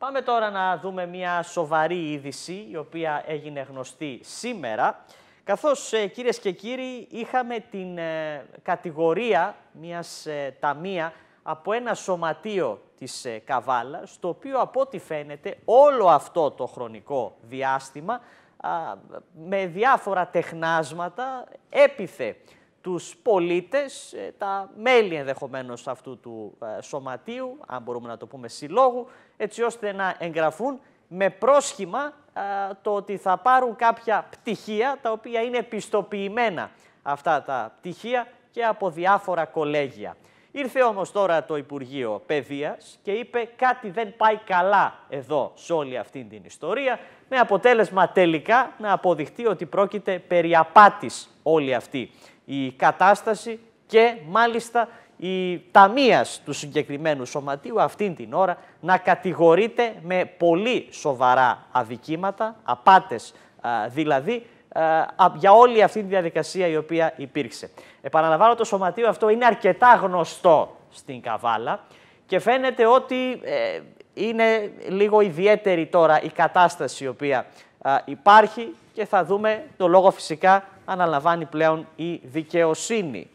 Πάμε τώρα να δούμε μια σοβαρή είδηση, η οποία έγινε γνωστή σήμερα. Καθώς, ε, κυρίες και κύριοι, είχαμε την ε, κατηγορία μιας ε, ταμεία από ένα σωματείο της καβάλα, Καβάλας, το οποίο από ό,τι φαίνεται όλο αυτό το χρονικό διάστημα, με διάφορα τεχνάσματα, έπιθε τους πολίτες, ε, τα μέλη ενδεχομένως αυτού του ε, σωματείου, αν μπορούμε να το πούμε συλλόγου, έτσι ώστε να εγγραφούν με πρόσχημα ε, το ότι θα πάρουν κάποια πτυχία, τα οποία είναι πιστοποιημένα αυτά τα πτυχία και από διάφορα κολέγια. Ήρθε όμως τώρα το Υπουργείο Παιδείας και είπε κάτι δεν πάει καλά εδώ σε όλη αυτή την ιστορία με αποτέλεσμα τελικά να αποδειχτεί ότι πρόκειται περί απάτης όλη αυτή η κατάσταση και μάλιστα η ταμίας του συγκεκριμένου σωματείου αυτή την ώρα να κατηγορείται με πολύ σοβαρά αδικήματα, απάτες δηλαδή, ε, για όλη αυτή τη διαδικασία η οποία υπήρξε. Επαναλαμβάνω, το σωματείο αυτό είναι αρκετά γνωστό στην Καβάλα και φαίνεται ότι ε, είναι λίγο ιδιαίτερη τώρα η κατάσταση η οποία υπάρχει και θα δούμε το λόγο φυσικά αναλαμβάνει πλέον η δικαιοσύνη.